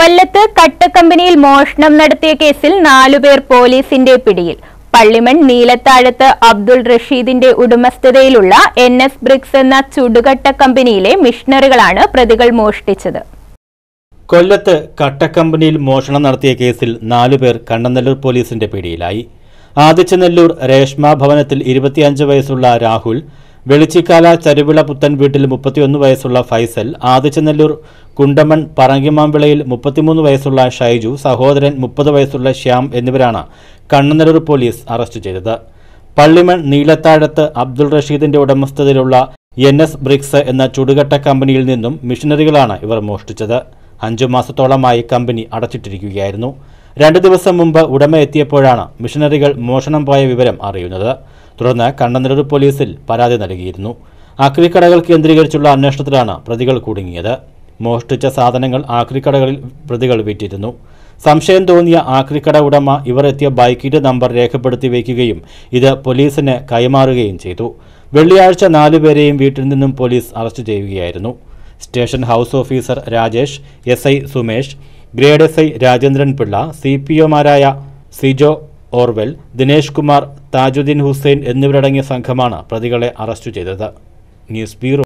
കൊല്ലത്ത് കട്ടക്കമ്പനിയിൽ മോഷണം നടത്തിയ കേസിൽ നാലുപേർ പോലീസിന്റെ പിടിയിൽ പള്ളിമൺ നീലത്താഴത്ത് അബ്ദുൾ റഷീദിന്റെ ഉടമസ്ഥതയിലുള്ള എൻ എസ് ബ്രിക്സ് എന്ന ചുടുകട്ട കമ്പനിയിലെ മിഷണറികളാണ് പ്രതികൾ മോഷ്ടിച്ചത് കൊല്ലത്ത് കട്ടക്കമ്പനിയിൽ മോഷണം നടത്തിയ കേസിൽ നാലുപേർ കണ്ണനല്ലൂർ പോലീസിന്റെ പിടിയിലായി ആദിച്ചനെല്ലൂർ രേഷ്മ ഭവനത്തിൽ ഇരുപത്തിയഞ്ച് വയസ്സുള്ള രാഹുൽ വെളിച്ചിക്കാല ചരുവിള പുത്തൻ വീട്ടിൽ മുപ്പത്തിയൊന്ന് വയസ്സുള്ള ഫൈസൽ ആദിച്ചനെല്ലൂർ കുണ്ടമൺ പറങ്കിമാമ്പിളയിൽ മുപ്പത്തിമൂന്ന് വയസ്സുള്ള ഷൈജു സഹോദരൻ മുപ്പത് വയസ്സുള്ള ശ്യാം എന്നിവരാണ് കണ്ണനല്ലൂർ പോലീസ് അറസ്റ്റ് ചെയ്തത് പള്ളിമൺ നീലത്താഴത്ത് അബ്ദുൾ റഷീദിന്റെ ഉടമസ്ഥതയിലുള്ള എൻ എസ് ബ്രിക്സ് എന്ന ചുടുകട്ട കമ്പനിയിൽ നിന്നും മിഷനറികളാണ് ഇവർ മോഷ്ടിച്ചത് അഞ്ചു മാസത്തോളമായി കമ്പനി അടച്ചിട്ടിരിക്കുകയായിരുന്നു രണ്ടു ദിവസം മുമ്പ് ഉടമ എത്തിയപ്പോഴാണ് മിഷനറികൾ മോഷണം പോയ വിവരം അറിയുന്നത് തുടർന്ന് കണ്ണനല്ലൂർ പോലീസിൽ പരാതി നൽകിയിരുന്നു ആക്രിക്കടകൾ കേന്ദ്രീകരിച്ചുള്ള അന്വേഷണത്തിലാണ് പ്രതികൾ കുടുങ്ങിയത് മോഷ്ടിച്ച സാധനങ്ങൾ ആക്രിക്കടകളിൽ പ്രതികൾ വിറ്റിരുന്നു സംശയം തോന്നിയ ആക്രിക്കട ഉടമ ഇവർ എത്തിയ ബൈക്കിന്റെ നമ്പർ രേഖപ്പെടുത്തി വയ്ക്കുകയും ഇത് പോലീസിന് കൈമാറുകയും ചെയ്തു വെള്ളിയാഴ്ച നാലുപേരെയും വീട്ടിൽ നിന്നും പോലീസ് അറസ്റ്റ് ചെയ്യുകയായിരുന്നു station house officer Rajesh S I Sumesh grade S I Rajendran Pillai C P ഒമാരായ സിജോ ഓർവെൽ ദിനേശ് കുമാർ താജുദ്ദീൻ ഹുസൈൻ എന്നിവരടങ്ങിയ സംഘമാണ് പ്രതികളെ അറസ്റ്റ് ചെയ്തത് ന്യൂസ് ബ്യൂറോ